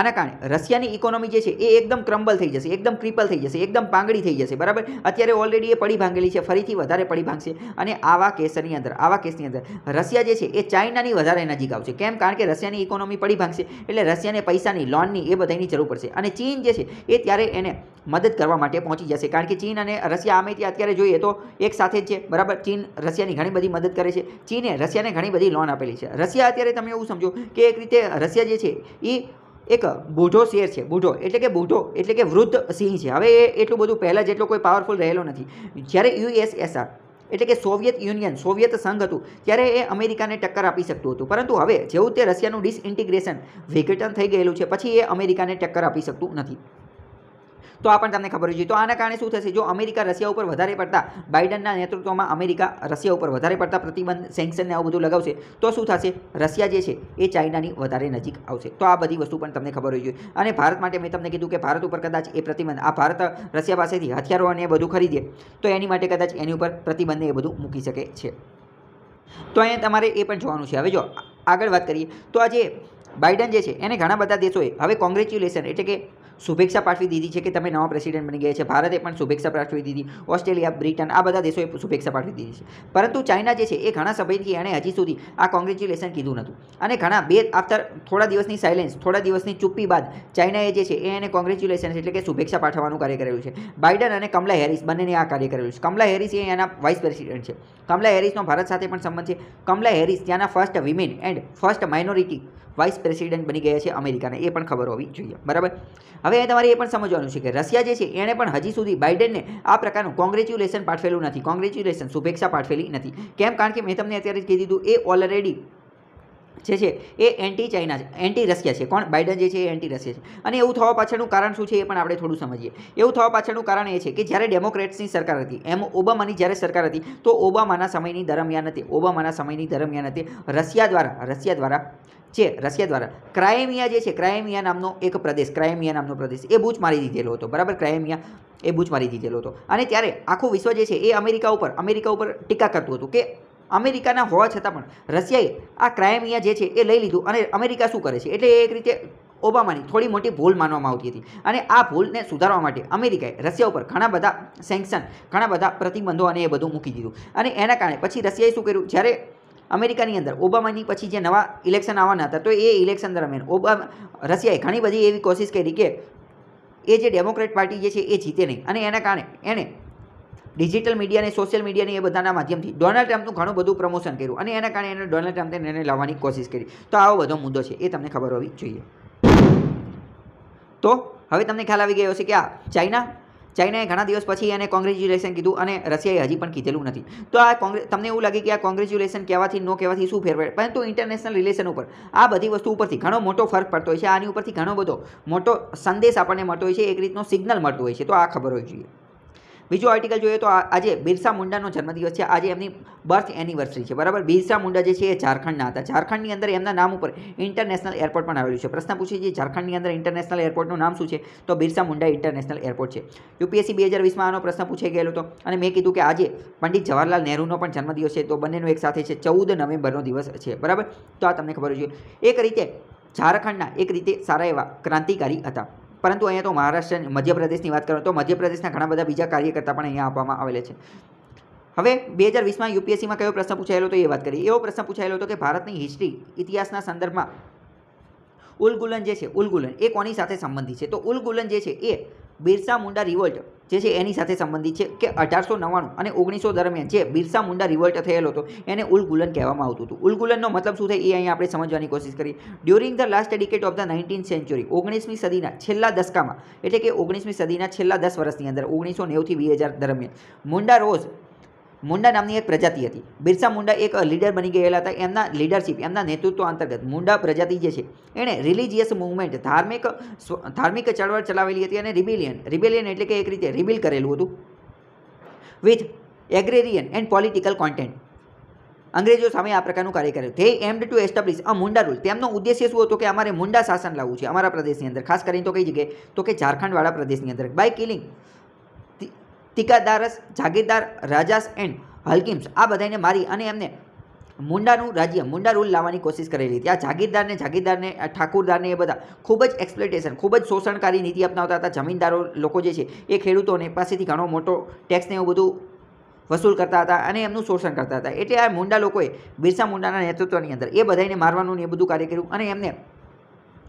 આના કારણે રશિયાની ઇકોનોમી જે છે એ એકદમ ક્રમ્બલ થઈ જશે એકદમ ક્રિપલ થઈ જશે એકદમ પાંગડી થઈ જશે બરાબર અત્યારે ઓલરેડી એ પડી ભાંગેલી છે ફરીથી વધારે પડી ભાંગશે અને આવા કેસની અંદર આવા કેસની અંદર રશિયા જે છે એ ચાઇનાની વધારે નજીક આવશે કેમ કારણ કે રશિયાની ઇકોનોમી પડી ભાંગશે એટલે રશિયાને પૈસાની લોનની એ બધાની જરૂર પડશે અને ચીન જે છે એ ત્યારે એને મદદ કરવા માટે પહોંચી જશે કારણ કે ચીન અને રશિયા આમે ત્યાં અત્યારે જોઈએ તો એક સાથે જ છે બરાબર ચીન રશિયાની ઘણી બધી મદદ કરે છે ચીને રશિયાને ઘણી બધી લોન આપેલી છે રશિયા અત્યારે તમે એવું સમજો કે એક રીતે રશિયા જે છે એ એક બુઢો શેર છે બુઢો એટલે કે બુઢો એટલે કે વૃદ્ધ સિંહ છે હવે એ એટલું બધું પહેલાં જેટલો કોઈ પાવરફુલ રહેલો નથી જ્યારે યુએસએસઆર એટલે કે સોવિયત યુનિયન સોવિયત સંઘ હતું ત્યારે એ અમેરિકાને ટક્કર આપી શકતું હતું પરંતુ હવે જેવું તે રશિયાનું ડિસઇન્ટિગ્રેશન વિઘટન થઈ ગયેલું છે પછી એ અમેરિકાને ટક્કર આપી શકતું નથી તો આ પણ તમને ખબર હોય છે તો આના કારણે શું થશે જો અમેરિકા રશિયા ઉપર વધારે પડતા બાઇડનના નેતૃત્વમાં અમેરિકા રશિયા ઉપર વધારે પડતા પ્રતિબંધ સેન્કશન ને આવું બધું લગાવશે તો શું થશે રશિયા જે છે એ ચાઇનાની વધારે નજીક આવશે તો આ બધી વસ્તુ પણ તમને ખબર હોય જોઈએ અને ભારત માટે મેં તમને કીધું કે ભારત ઉપર કદાચ એ પ્રતિબંધ આ ભારત રશિયા પાસેથી હથિયારો અને એ બધું ખરીદે તો એની માટે કદાચ એની ઉપર પ્રતિબંધ એ બધું મૂકી શકે છે તો અહીંયા તમારે એ પણ જોવાનું છે હવે જો આગળ વાત કરીએ તો આજે બાઇડન જે છે એને ઘણા બધા દેશોએ હવે કોંગ્રેચ્યુલેશન એટલે કે શુભેચ્છા પાઠવી દીધી છે કે તમે નવા પ્રેસિડેન્ટ બની ગયા છે ભારતે પણ શુભેચ્છા પાઠવી દીધી ઓસ્ટ્રેલિયા બ્રિટન આ બધા દેશોએ શુભેચ્છા પાઠવી દીધી છે પરંતુ ચાઇના જે છે એ ઘણા સમયથી એણે હજી સુધી આ કોંગ્રેચ્યુલેશન કીધું નહોતું અને ઘણા બે આફ્ટર થોડા દિવસની સાયલેન્સ થોડા દિવસની ચુપ્પી બાદ ચાઇનાએ જે છે એને કોંગ્રેચ્યુલેશન એટલે કે શુભેચ્છા પાઠવવાનું કાર્ય કરેલું છે બાઇડન અને કમલા હેરિસ બંનેને આ કાર્ય કરેલું છે કમલા હેરિસ એ એના વાઇસ પ્રેસિડેન્ટ છે કમલા હેરિસનો ભારત સાથે પણ સંબંધ છે કમલા હેરિસ ત્યાંના first women and first minority vice president બની ગયા છે અમેરિકાને એ પણ ખબર હોવી જોઈએ બરાબર હવે તમારે એ પણ સમજવાનું છે કે રશિયા જે છે એણે પણ હજી સુધી બાઇડેનને આ પ્રકારનું કોંગ્રેચ્યુલેશન પાઠવેલું નથી કોંગ્રેચ્યુલેશન શુભેચ્છા પાઠવેલી નથી કેમ કારણ કે મેં તમને અત્યારે કહી દીધું એ ઓલરેડી જે છે એ એન્ટી ચાઇના છે એન્ટી રશિયા છે કોણ બાઇડન જે છે એ એન્ટી રશિયા છે અને એવું થવા પાછળનું કારણ શું છે એ પણ આપણે થોડું સમજીએ એવું થવા પાછળનું કારણ એ છે કે જ્યારે ડેમોક્રેટ્સની સરકાર હતી એમ ઓબામાની જ્યારે સરકાર હતી તો ઓબામાના સમયની દરમિયાન હતી ઓબામાના સમયની દરમિયાન હતી રશિયા દ્વારા રશિયા દ્વારા જે રશિયા દ્વારા ક્રાઇમિયા જે છે ક્રાઇમિયા નામનો એક પ્રદેશ ક્રાઇમિયા નામનો પ્રદેશ એ બૂચ મારી દીધેલો હતો બરાબર ક્રાઇમિયા એ બૂચ મારી દીધેલો હતો અને ત્યારે આખું વિશ્વ જે છે એ અમેરિકા ઉપર અમેરિકા ઉપર ટીકા કરતું હતું કે અમેરિકાના હોવા છતાં પણ રશિયાએ આ ક્રાઇમિયા જે છે એ લઈ લીધું અને અમેરિકા શું કરે છે એટલે એક રીતે ઓબામાની થોડી મોટી ભૂલ માનવામાં આવતી હતી અને આ ભૂલને સુધારવા માટે અમેરિકાએ રશિયા ઉપર ઘણા બધા સેન્કશન ઘણા બધા પ્રતિબંધો અને એ બધું મૂકી દીધું અને એના કારણે પછી રશિયાએ શું કર્યું જ્યારે અમેરિકાની અંદર ઓબામાની પછી જે નવા ઇલેક્શન આવવાના હતા તો એ ઇલેક્શન દરમિયાન ઓબામા રશિયાએ ઘણી બધી એવી કોશિશ કરી કે એ જે ડેમોક્રેટ પાર્ટી જે છે એ જીતે નહીં અને એના કારણે એણે ડિજિટલ મીડિયા અને સોશિયલ મીડિયાની એ બધાના માધ્યમથી ડોનાલ્ડ ટ્રમ્પનું ઘણું બધું પ્રમોશન કર્યું અને એના કારણે એને ડોનાલ્ડ ટ્રમ્પને એને લાવવાની કોશિશ કરી તો આવો બધો મુદ્દો છે એ તમને ખબર હોવી જોઈએ તો હવે તમને ખ્યાલ આવી ગયો છે કે આ ચાઇના ચાઇનાએ ઘણા દિવસ પછી એને કોંગ્રેચ્યુલેશન કીધું અને રશિયાએ હજી પણ કીધેલું નથી તો આ કોંગ્રેસ તમને એવું લાગે કે આ કોંગ્રેચ્યુલેશન કહેવાથી નો કહેવાથી શું ફેર પરંતુ ઇન્ટરનેશનલ રિલેશન ઉપર આ બધી વસ્તુ ઉપરથી ઘણો મોટો ફરક પડતો હોય છે આની ઉપરથી ઘણો બધો મોટો સંદેશ આપણને મળતો હોય છે એક રીતનો સિગ્નલ મળતો હોય છે તો આ ખબર હોવી જોઈએ બીજો આર્ટિકલ જોઈએ તો આજે બિરસા મુંડાનો જન્મદિવસ છે આજે એમની બર્થ એનિવર્સરી છે બરાબર બિરસા મુંડા જે છે એ ઝારખંડના હતા ઝારખંડની અંદર એમના નામ ઉપર ઇન્ટરનેશનલ એરપોર્ટ પણ આવેલું છે પ્રશ્ન પૂછે છે ઝારખંડની અંદર ઇન્ટરનેશનલ એરપોર્ટનું નામ શું છે તો બિરસા મુંડા ઇન્ટરનેશનલ એરપોર્ટ છે યુપીએસસી બે હજાર વીસમાં આનો પ્રશ્ન પૂછાઈ ગયેલો હતો અને મેં કીધું કે આજે પંડિત જવાહરલાલ નહેરુનો પણ જન્મદિવસ છે તો બંનેનો એક સાથે છે ચૌદ નવેમ્બરનો દિવસ છે બરાબર તો આ તમને ખબર જોઈએ એક રીતે ઝારખંડના એક રીતે સારા એવા ક્રાંતિકારી હતા પરંતુ અહીંયા તો મહારાષ્ટ્ર મધ્યપ્રદેશની વાત કરો તો મધ્યપ્રદેશના ઘણા બધા બીજા કાર્યકર્તા પણ અહીંયા આપવામાં આવેલા છે હવે બે હજાર વીસમાં યુપીએસસીમાં કયો પ્રશ્ન પૂછાયેલો તો એ વાત કરી એવો પ્રશ્ન પૂછાયેલો હતો કે ભારતની હિસ્ટ્રી ઇતિહાસના સંદર્ભમાં ઉલગુલન જે છે ઉલગુલન એ કોની સાથે સંબંધિત છે તો ઉલગુલન જે છે એ બિરસા મુંડા રિવોલ્ટ જે છે એની સાથે સંબંધિત છે કે અઢારસો નવ્વાણું અને ઓગણીસો દરમિયાન જે બિરસા મુંડા રિવોલ્ટ થયેલો હતો એને ઉલગુલન કહેવામાં આવતું હતું ઉલગુલનનો મતલબ શું થાય એ અહીંયા આપણે સમજવાની કોશિશ કરી during the last decade of the nineteen century ઓગણીસમી સદીના છેલ્લા દસકામાં એટલે કે ઓગણીસમી સદીના છેલ્લા દસ વર્ષની અંદર ઓગણીસો નેવથી બે હજાર દરમિયાન મુંડા રોઝ મુંડા નામની એક પ્રજાતિ હતી બિરસા મુંડા એક લીડર બની ગયેલા હતા એમના લીડરશિપ એમના નેતૃત્વ અંતર્ગત મુંડા પ્રજાતિ જે છે એણે રિલિજિયસ મુવમેન્ટ ધાર્મિક ધાર્મિક ચળવળ ચલાવેલી હતી અને રિબેલિયન રિબેલિયન એટલે કે એક રીતે રિબિલ કરેલું હતું with agrarian and political content અંગ્રેજો સામે આ પ્રકારનું કાર્ય કર્યું they aimed to establish a Munda rule તેમનો ઉદ્દેશ્ય શું હતો કે અમારે મુંડા શાસન લાવવું છે અમારા પ્રદેશની અંદર ખાસ કરીને તો કઈ જગ્યાએ તો કે ઝારખંડવાળા પ્રદેશની અંદર બાય કિલિંગ ટીકાદારસ જાગીરદાર રાજાસ એન્ડ હલકીમ્સ આ બધાને મારી અને એમને મુંડાનું રાજ્ય મુંડા રૂલ લાવવાની કોશિશ કરેલી હતી આ જાગીરદારને જાગીરદારને ઠાકુરદારને એ બધા ખૂબ જ એક્સપ્લેટેશન ખૂબ જ શોષણકારી નીતિ અપનાવતા હતા જમીનદારો લોકો જે છે એ ખેડૂતોને પાસેથી ઘણો મોટો ટેક્સને એવું બધું વસૂલ કરતા હતા અને એમનું શોષણ કરતા હતા એટલે આ મુંડા લોકોએ બિરસા મુંડાના નેતૃત્વની અંદર એ બધાને મારવાનું ને એ બધું કાર્ય કર્યું અને એમને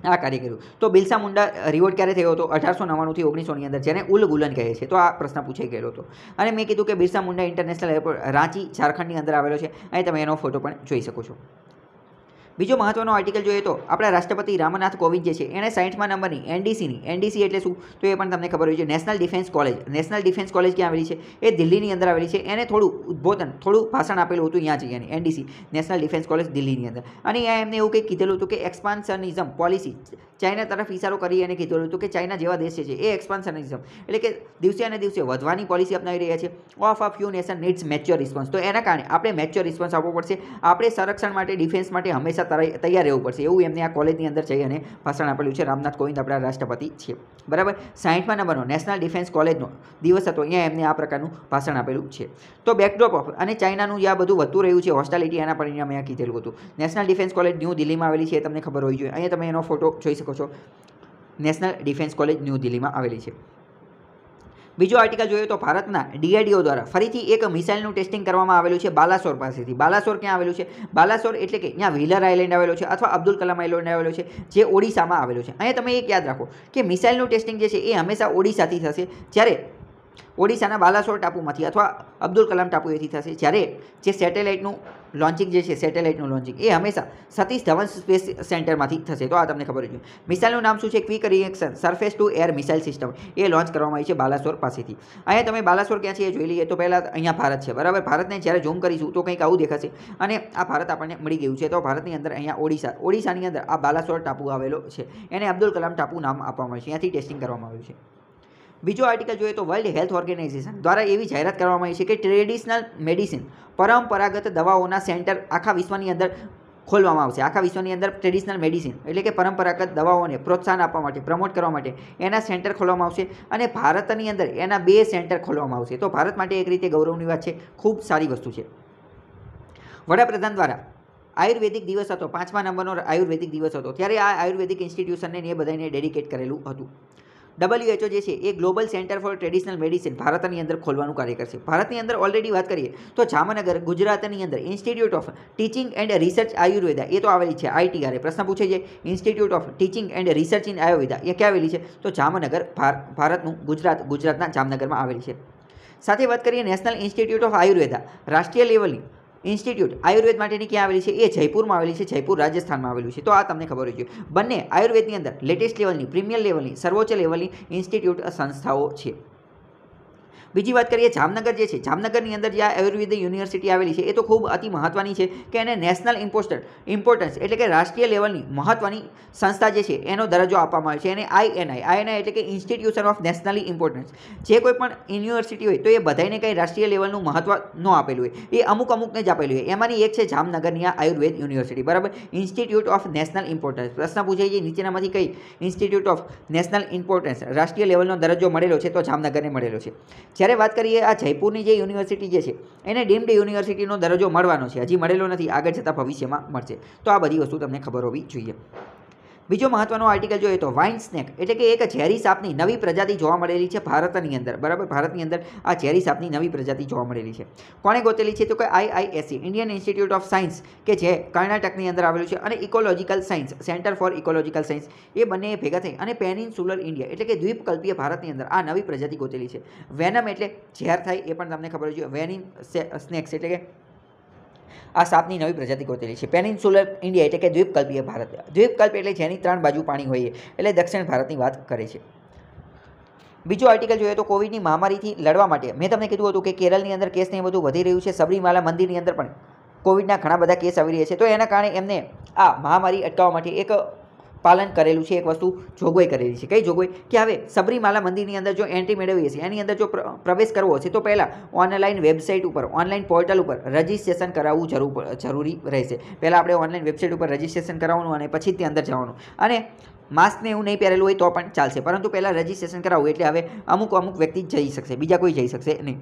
આ કાર્ય કર્યું તો બિલસા મુંડા રિવોર્ડ ક્યારે થયો હતો અઢારસો નવ્વાણુંથી ઓગણીસોની અંદર જેને ઉલ ગુલન કહે છે તો આ પ્રશ્ન પૂછાઈ ગયેલો હતો અને મેં કીધું કે બિરસા મુંડા ઇન્ટરનેશનલ એરપોર્ટ રાંચી ઝારખંડની અંદર આવેલો છે અહીં તમે એનો ફોટો પણ જોઈ શકો છો બીજો મહત્વનો આર્ટિકલ જોઈએ તો આપણા રાષ્ટ્રપતિ રામનાથ કોવિંદ જે છે એણે સાઠમાં નંબરની એનડીસીની એનડીસી એટલે શું તો એ પણ તમને ખબર હોય છે national defence college national defence college ક્યાં આવેલી છે એ દિલ્હીની અંદર આવેલી છે એને થોડું ઉદ્બોધન થોડું ભાષણ આપેલું હતું ત્યાં જગ્યાની એનડીસી નેશનલ ડિફેન્સ કોલેજ દિલ્હીની અંદર અને એ એમને એવું કંઈક કીધેલું હતું કે એક્સપાન્શનિઝમ પોલિસી ચાઇના તરફ ઇશારો કરી અને કીધેલું હતું કે ચાઇના જેવા દેશ છે એ એક્સપાન્શનિઝમ એટલે કે દિવસે અને દિવસે વધવાની પોલિસી અપનાવી રહ્યા છે of a few nation needs mature response તો એના કારણે આપણે મેચ્યોર રિસ્પોન્સ આપવો પડશે આપણે સંરક્ષણ માટે ડિફેન્સ માટે હંમેશા તૈયાર રહેવું પડશે એવું એમને આ કોલેજની અંદર જઈ અને ભાષણ આપેલું છે રામનાથ કોવિંદ આપણા રાષ્ટ્રપતિ છે બરાબર સાહીઠમાં નંબરનો નેશનલ ડિફેન્સ કોલેજનો દિવસ હતો અહીંયા એમને આ પ્રકારનું ભાષણ આપેલું છે તો બેકડ્રોપ ઓફ અને ચાઇનાનું જે આ બધું વધતું રહ્યું છે હોસ્ટાલિટી એના પરિણામે આ કીધેલું હતું નેશનલ ડિફેન્સ કોલેજ ન્યૂ દિલ્હીમાં આવેલી છે તમને ખબર હોવી જોઈએ અહીંયા તમે એનો ફોટો જોઈ શકો છો નેશનલ ડિફેન્સ કોલેજ ન્યૂ દિલ્હીમાં આવેલી છે બીજો આર્ટિકલ જોઈએ તો ભારતના ડીઆરડીઓ દ્વારા ફરીથી એક મિસાઇલનું ટેસ્ટિંગ કરવામાં આવેલું છે બાલાસોર પાસેથી બાલાસોર ક્યાં આવેલું છે બાલાસોર એટલે કે ત્યાં વ્હીલર આઇલેન્ડ આવેલો છે અથવા અબ્દુલ કલામ આઇલેન્ડ આવેલો છે જે ઓડિશામાં આવેલો છે અહીંયા તમે એક યાદ રાખો કે મિસાઇલનું ટેસ્ટિંગ જે છે એ હંમેશા ઓડિશાથી થશે જ્યારે ઓડિશાના બાલાસોર ટાપુમાંથી અથવા અબ્દુલ કલામ ટાપુ એથી થશે જ્યારે જે સેટેલાઇટનું લોન્ચિંગ જે છે સેટેલાઇટનું લોન્ચિંગ એ હંમેશા સતીશ ધવન સ્પેસ સેન્ટરમાંથી થશે તો આ તમને ખબર છે મિસાઇલનું નામ શું છે quick reaction surface to air missile system એ લોન્ચ કરવામાં આવી છે બાલાસોર પાસેથી અહીંયા તમે બાલાસોર ક્યાં છે એ જોઈ લઈએ તો પહેલાં અહીંયા ભારત છે બરાબર ભારતને જ્યારે ઝૂમ કરીશું તો કંઈક આવું દેખાશે અને આ ભારત આપણને મળી ગયું છે તો ભારતની અંદર અહીંયા ઓડિશા ઓડિશાની અંદર આ બાલાસોર ટાપુ આવેલો છે એને અબ્દુલ કલામ ટાપુ નામ આપવામાં આવ્યું છે ત્યાંથી ટેસ્ટિંગ કરવામાં આવ્યું છે બીજો આર્ટિકલ જોઈએ તો વર્લ્ડ હેલ્થ ઓર્ગેનાઇઝેશન દ્વારા એવી જાહેરાત કરવામાં આવી છે કે ટ્રેડિશનલ મેડિસિન પરંપરાગત દવાઓના સેન્ટર આખા વિશ્વની અંદર ખોલવામાં આવશે આખા વિશ્વની અંદર ટ્રેડિશનલ મેડિસિન એટલે કે પરંપરાગત દવાઓને પ્રોત્સાહન આપવા માટે પ્રમોટ કરવા માટે એના સેન્ટર ખોલવામાં આવશે અને ભારતની અંદર એના બે સેન્ટર ખોલવામાં આવશે તો ભારત માટે એક રીતે ગૌરવની વાત છે ખૂબ સારી વસ્તુ છે વડાપ્રધાન દ્વારા આયુર્વેદિક દિવસ હતો પાંચમા નંબરનો આયુર્વેદિક દિવસ હતો ત્યારે આ આયુર્વેદિક ઇન્સ્ટિટ્યુશનને એ બધાને ડેડિકેટ કરેલું હતું ડબલ્યુએચઓ જે છે એ global centre for traditional medicine ભારતની અંદર ખોલવાનું કાર્ય કરશે ભારતની અંદર ઓલરેડી વાત કરીએ તો જામનગર ગુજરાતની અંદર institute of teaching and research Ayurveda એ તો આવેલી છે આઈટીઆરએ પ્રશ્ન પૂછે છે institute of teaching and research in Ayurveda એ ક્યાં આવેલી છે તો જામનગર ભારતનું ગુજરાત ગુજરાતના જામનગરમાં આવેલી છે સાથે વાત કરીએ નેશનલ ઇન્સ્ટિટ્યૂટ ઓફ આયુર્વેદા રાષ્ટ્રીય લેવલની ઇન્સ્ટિટ્યૂટ આયુર્વેદ માટેની ક્યાં આવેલી છે એ જયપુરમાં આવેલી છે જયપુર રાજસ્થાનમાં આવેલું છે તો આ તમને ખબર હોય છે બંને આયુર્વેદની અંદર લેટેસ્ટ લેવલની પ્રીમિયર લેવલની સર્વોચ્ચ લેવલની ઇન્સ્ટિટ્યૂટ સંસ્થાઓ છે બીજી વાત કરીએ જામનગર જે છે જામનગરની અંદર જે આ આયુર્વેદ યુનિવર્સિટી આવેલી છે એ તો ખૂબ અતિ મહત્ત્વની છે કે એને નેશનલ ઇમ્પોસ્ટર ઇમ્પોર્ટન્સ એટલે કે રાષ્ટ્રીય લેવલની મહત્ત્વની સંસ્થા જે છે એનો દરજ્જો આપવામાં આવે છે અને આઈએનઆઈ આઈએનઆઈ એટલે કે ઇન્સ્ટિટ્યુશન ઓફ નેશનલી ઇમ્પોર્ટન્સ જે કોઈ પણ યુનિવર્સિટી હોય તો એ બધાને કંઈ રાષ્ટ્રીય લેવલનું મહત્ત્વ ન આપેલું હોય એ અમુક અમુકને જ આપેલું હોય એમાંની એક છે જામનગરની આ આયુર્વેદ યુનિવર્સિટી બરાબર ઇન્સ્ટિટ્યૂટ ઓફ નેશનલ ઇમ્પોર્ટન્સ પ્રશ્ન પૂછાય છે નીચેનામાંથી કઈ ઇન્સ્ટિટ્યૂટ ઓફ નેશનલ ઇમ્પોર્ટન્સ રાષ્ટ્રીય લેવલનો દરજ્જો મળેલો છે તો જામનગરને મળેલો છે જ્યારે વાત કરીએ આ જયપુરની જે યુનિવર્સિટી જે છે એને ડીમ્ડ યુનિવર્સિટીનો દરજ્જો મળવાનો છે હજી મળેલો નથી આગળ જતાં ભવિષ્યમાં મળશે તો આ બધી વસ્તુ તમને ખબર હોવી જોઈએ બીજો મહત્વનો આર્ટિકલ જોઈએ તો વાઇન સ્નેક એટલે કે એક ઝેરી સાપની નવી પ્રજાતિ જોવા મળેલી છે ભારતની અંદર બરાબર ભારતની અંદર આ ઝેરી સાપની નવી પ્રજાતિ જોવા મળેલી છે કોણે ગોતેલી છે તો કે IISc Indian institute of science કે જે કર્ણાટકની અંદર આવેલું છે અને ecological science centre for ecological science એ બંને ભેગા થઈ અને પેનિન પેનિન્સ્યુલર ઇન્ડિયા એટલે કે દ્વીપકલ્પીય ભારતની અંદર આ નવી પ્રજાતિ ગોતેલી છે વેનમ એટલે ઝેર થાય એ પણ તમને ખબર હોય વેનિન સ્નેક્સ એટલે કે આ સાપની નવી પ્રજાતિ ગોતેલી છે પેનિન્સ્યુલર ઇન્ડિયા એટલે કે દ્વીપકલ્પીય ભારત દ્વીપકલ્પ એટલે જેની ત્રણ બાજુ પાણી હોય એટલે દક્ષિણ ભારતની વાત કરે છે બીજો આર્ટિકલ જોઈએ તો કોવિડની મહામારીથી લડવા માટે મેં તમને કીધું હતું કે કેરળની અંદર કેસ કેસને બધું વધી રહ્યું છે સબરીમાલા મંદિરની અંદર પણ કોવિડના ઘણા બધા કેસ આવી રહ્યા છે તો એના કારણે એમને આ મહામારી અટકાવવા માટે એક પાલન કરેલું છે એક વસ્તુ જોગવાઈ કરેલી છે કઈ જોગવાઈ કે હવે સબરીમાલા મંદિરની અંદર જો એન્ટ્રી મેળવીએ છીએ એની અંદર જો પ્રવેશ કરવો હશે તો પહેલાં ઓનલાઈન વેબસાઇટ ઉપર ઓનલાઈન પોર્ટલ ઉપર રજિસ્ટ્રેશન કરાવવું જરૂર જરૂરી રહેશે પહેલાં આપણે ઓનલાઈન વેબસાઇટ ઉપર રજિસ્ટ્રેશન કરાવવાનું અને પછી તે અંદર જવાનું અને માસ્કને એવું નહીં પહેરેલું હોય તો પણ ચાલશે પરંતુ પહેલાં રજિસ્ટ્રેશન કરાવવું એટલે હવે અમુક અમુક વ્યક્તિ જઈ શકશે બીજા કોઈ જઈ શકશે નહીં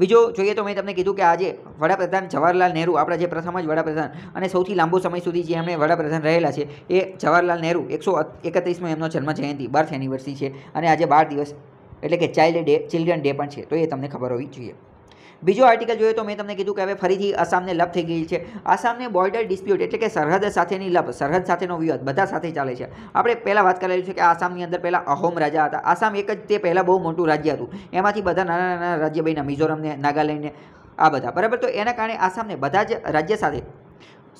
બીજો જોઈએ તો મેં તમને કીધું કે આજે વડાપ્રધાન જવાહરલાલ નહેરુ આપણા જે પ્રથમ જ વડાપ્રધાન અને સૌથી લાંબો સમય સુધી જે એમણે વડાપ્રધાન રહેલા છે એ જવાહરલાલ નહેરુ એકસો એકત્રીસમાં એમનો જન્મ જયંતિ બર્થ એનિવર્સરી છે અને આજે બાર દિવસ એટલે કે ચાઇલ્ડ ડે ચિલ્ડ્રન ડે પણ છે તો એ તમને ખબર હોવી જોઈએ બીજો આર્ટિકલ જોઈએ તો મેં તમને કીધું કે હવે ફરીથી આસામને લપ થઈ ગઈ છે આસામને બોર્ડર ડિસ્પ્યુટ એટલે કે સરહદ સાથેની લપ સરહદ સાથેનો વિવાદ બધા સાથે ચાલે છે આપણે પહેલાં વાત કરેલી છે કે આસામની અંદર પહેલાં અહોમ રાજા હતા આસામ એક જ તે પહેલાં બહુ મોટું રાજ્ય હતું એમાંથી બધા નાના નાના રાજ્ય બન્યા મિઝોરમને નાગાલેન્ડને આ બધા બરાબર તો એના કારણે આસામને બધા જ રાજ્ય સાથે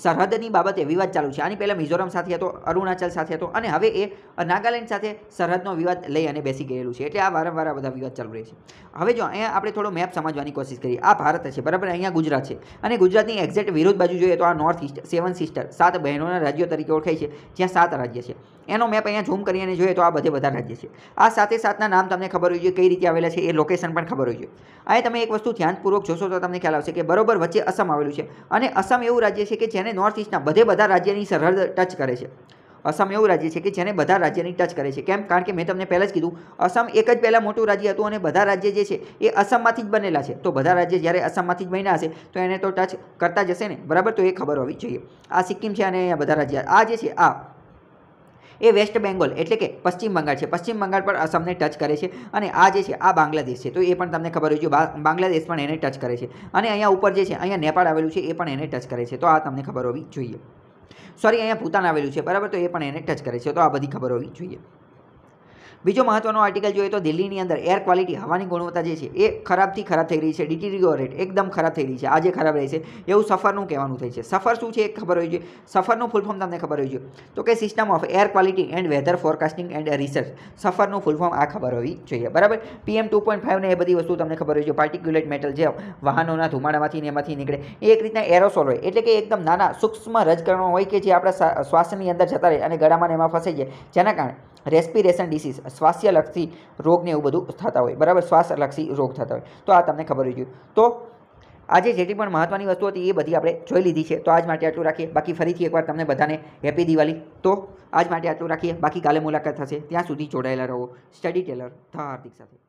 સરહદની બાબતે વિવાદ ચાલુ છે આની પહેલાં મિઝોરમ સાથે હતો અરુણાચલ સાથે હતો અને હવે એ નાગાલેન્ડ સાથે સરહદનો વિવાદ લઈ અને બેસી ગયેલું છે એટલે આ વારંવાર બધા વિવાદ ચાલુ રહે છે હવે જો અહીંયા આપણે થોડો મેપ સમજવાની કોશિશ કરીએ આ ભારત છે બરાબર અહીંયા ગુજરાત છે અને ગુજરાતની એક્ઝેક્ટ વિરુદ્ધ બાજુ જોઈએ તો આ નોર્થ ઇસ્ટ સેવન સિસ્ટર સાત બહેનોના રાજ્યો તરીકે ઓળખાય છે જ્યાં સાત રાજ્ય છે એનો મેપ અહીંયા ઝૂમ કરીને જોઈએ તો આ બધે બધા રાજ્ય છે આ સાથે સાતના નામ તમને ખબર હોય જોઈએ કઈ રીતે આવેલા છે એ લોકેશન પણ ખબર હોય અહીં તમે એક વસ્તુ ધ્યાનપૂર્વક જોશો તો તમને ખ્યાલ આવશે કે બરોબર વચ્ચે અસમ આવેલું છે અને અસમ એવું રાજ્ય છે કે જેને નોર્થ ઇસ્ટના બધે બધા રાજ્યની સરહદ ટચ કરે છે અસમ એવું રાજ્ય છે કે જેને બધા રાજ્યની ટચ કરે છે કેમ કારણ કે મેં તમને પહેલાં જ કીધું અસમ એક જ પહેલાં મોટું રાજ્ય હતું અને બધા રાજ્ય જે છે એ અસમમાંથી જ બનેલા છે તો બધા રાજ્ય જ્યારે અસમમાંથી જ બન્યા હશે તો એને તો ટચ કરતા જશે ને બરાબર તો એ ખબર હોવી જોઈએ આ સિક્કિમ છે અને બધા રાજ્ય આ જે છે આ એ વેસ્ટ બેંગોલ એટલે કે પશ્ચિમ બંગાળ છે પશ્ચિમ બંગાળ પણ અસમને ટચ કરે છે અને આ જે છે આ બાંગ્લાદેશ છે તો એ પણ તમને ખબર હોય છે બાંગ્લાદેશ પણ એને ટચ કરે છે અને અહીંયા ઉપર જે છે અહીંયા નેપાળ આવેલું છે એ પણ એને ટચ કરે છે તો આ તમને ખબર હોવી જોઈએ સોરી અહીંયા ભૂતાન આવેલું છે બરાબર તો એ પણ એને ટચ કરે છે તો આ બધી ખબર હોવી જોઈએ બીજો મહત્વનો આર્ટિકલ જોઈએ તો દિલ્હીની અંદર એર ક્વોલિટી હવાની ગુણવત્તા જે છે એ ખરાબથી ખરાબ થઈ રહી છે ડિટીરિયોરેટ એકદમ ખરાબ થઈ રહી છે આજે ખરાબ રહી છે એવું સફરનું કહેવાનું થાય છે સફર શું છે એ ખબર હોય છે સફરનું ફૂલફોર્મ તમને ખબર હોય છે તો કે system of air quality and weather forecasting and research સફરનું ફૂલફોર્મ આ ખબર હોવી જોઈએ બરાબર પીએમ ટુ પોઈન્ટ ફાઇવ ને એ બધી વસ્તુ તમને ખબર હોય છે પાર્ટિક્યુલેટ મેટલ જે વાહનોના ધુમાડામાંથી ને એમાંથી નીકળે એ એક રીતના એરોસોલ હોય એટલે કે એકદમ નાના સૂક્ષ્મ રજકરણો હોય કે જે આપણા શ્વાસની અંદર જતા રહે અને ગળામાં એમાં ફસાઈ જાય જેના કારણે રેસ્પિરેશન ડિસીઝ સ્વાસ્થ્યલક્ષી રોગને એવું બધું થતા હોય બરાબર શ્વાસલક્ષી રોગ થતા હોય તો આ તમને ખબર હોય તો આજે જેટલી પણ મહત્ત્વની વસ્તુ હતી એ બધી આપણે જોઈ લીધી છે તો આજ માટે આટલું રાખીએ બાકી ફરીથી એકવાર તમને બધાને હેપી દિવાળી તો આજ માટે આટલું રાખીએ બાકી કાલે મુલાકાત થશે ત્યાં સુધી જોડાયેલા રહો સ્ટડી ટેલર થા હાર્દિક સાથે